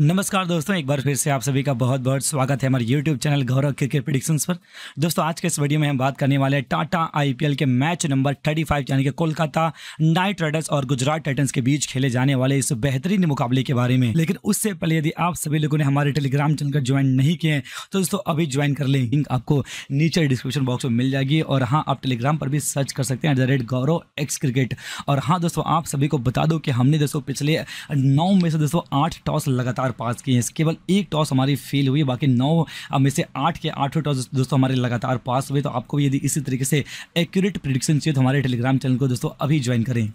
नमस्कार दोस्तों एक बार फिर से आप सभी का बहुत बहुत स्वागत है हमारे YouTube channel Gaurav cricket predictions पर दोस्तों आज के इस वीडियो में हम बात करने वाले हैं टाटा आईपीएल के मैच नंबर 35 यानी कि कोलकाता नाइट राइडर्स और गुजरात टाइटंस के बीच खेले जाने वाले इस बेहतरीन मुकाबले के बारे में लेकिन उससे पहले यदि आप सभी लोगों ने हमारे टेलीग्राम चैनल का ज्वाइन नहीं किए हैं तो दोस्तों अभी ज्वाइन कर लें लिंक आपको नीचे डिस्क्रिप्शन बॉक्स में मिल जाएगी और हाँ आप टेलीग्राम पर भी सर्च कर सकते हैं at the rate Gaurav X cricket और हाँ दोस्तों आप सभी को बता दो कि हमने दोस्तों पिछले नौ में से दोस्तों आठ टॉस लगातार चार पास किए हैं केवल एक टॉस हमारी फेल हुई बाकी नौ में से आठ के आठों टॉस दोस्तों हमारे लगातार पास हुए तो आपको भी यदि इसी तरीके से एक्यूरेट प्रिडिक्शन चाहिए तो हमारे टेलीग्राम चैनल को दोस्तों अभी ज्वाइन करें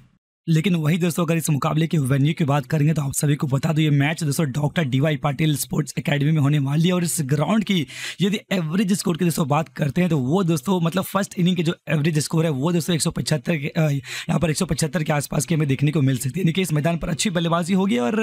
लेकिन वही दोस्तों अगर इस मुकाबले के वेन्यू की बात करेंगे तो आप सभी को बता दो ये मैच दोस्तों doctor D Y Patil sports academy में होने वाली है और इस ग्राउंड की यदि एवरेज स्कोर की दोस्तों बात करते हैं तो वो दोस्तों मतलब फर्स्ट इनिंग के जो एवरेज स्कोर है वो दोस्तों एक सौ पचहत्तर यहाँ पर एक सौ पचहत्तर के आसपास की हमें देखने को मिल सकती है यानी कि इस मैदान पर अच्छी बल्लेबाजी होगी और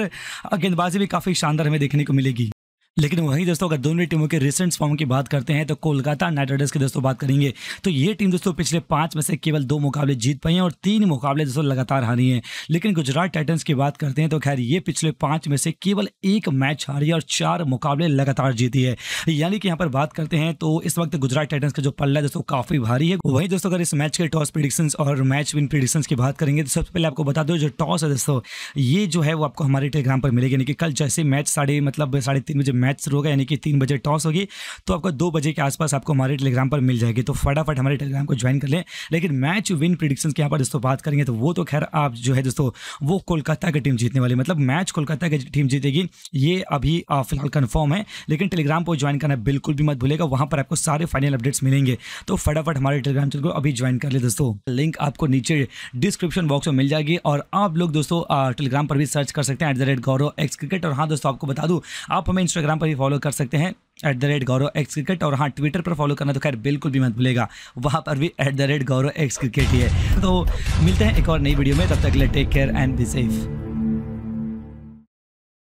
गेंदबाजी भी काफ़ी शानदार हमें देखने को मिलेगी लेकिन वहीं दोस्तों अगर दोनों टीमों के रिसेंट फॉर्म की बात करते हैं तो कोलकाता नाइट राइडर्स की दोस्तों बात करेंगे तो ये टीम दोस्तों पिछले पांच में से केवल दो मुकाबले जीत पाई हैं और तीन मुकाबले दोस्तों लगातार हारी हैं लेकिन गुजरात टाइटन्स की बात करते हैं तो खैर ये पिछले पांच में से केवल एक मैच हारी और चार मुकाबले लगातार जीती है यानी कि यहाँ पर बात करते हैं तो इस वक्त गुजरात टाइटन्स का जो पल्ला दोस्तों काफी भारी है वहीं दोस्तों अगर इस मैच के टॉस प्रिडिक्शन और मैच विन प्रिडिक्शन की बात करेंगे तो सबसे पहले आपको बता दो जो टॉस है दोस्तों ये जो है वो आपको हमारे टेलीग्राम पर मिलेगी यानी कि कल जैसे मैच साढ़े मतलब साढ़े तीन बजे मैच शुरू होगा यानी कि तीन बजे टॉस होगी तो आपको दो बजे के आसपास आपको हमारे टेलीग्राम पर मिल जाएगी तो फटाफट हमारे टेलीग्राम को ज्वाइन कर लें लेकिन मैच विन प्रिडिक्शन के यहाँ पर दोस्तों बात करेंगे तो वो तो खैर आप जो है दोस्तों वो कोलकाता की टीम जीतने वाली मतलब मैच कोलकाता की टीम जीतेगी ये अभी फिलहाल कन्फर्म है लेकिन टेलीग्राम पर ज्वाइन करना बिल्कुल भी मत भूलेगा वहाँ पर आपको सारे फाइनल अपडेट्स मिलेंगे तो फटाफट हमारे टेलीग्राम चैनल को अभी ज्वाइन कर ले दोस्तों लिंक आपको नीचे डिस्क्रिप्शन बॉक्स में मिल जाएगी और आप लोग दोस्तों टेलीग्राम पर भी सर्च कर सकते हैं at the rate Gaurav X cricket और हाँ दोस्तों आपको बता दूँ आप हमें इंस्टाग्राम इंस्टाग्राम पर भी फॉलो कर सकते हैं at the rate Gaurav X cricket और हाँ ट्विटर पर फॉलो करना तो खैर बिल्कुल भी मत भूलेगा वहाँ पर भी at the rate Gaurav X cricket ही है तो मिलते हैं एक और नई वीडियो में तब तक ले take care and be safe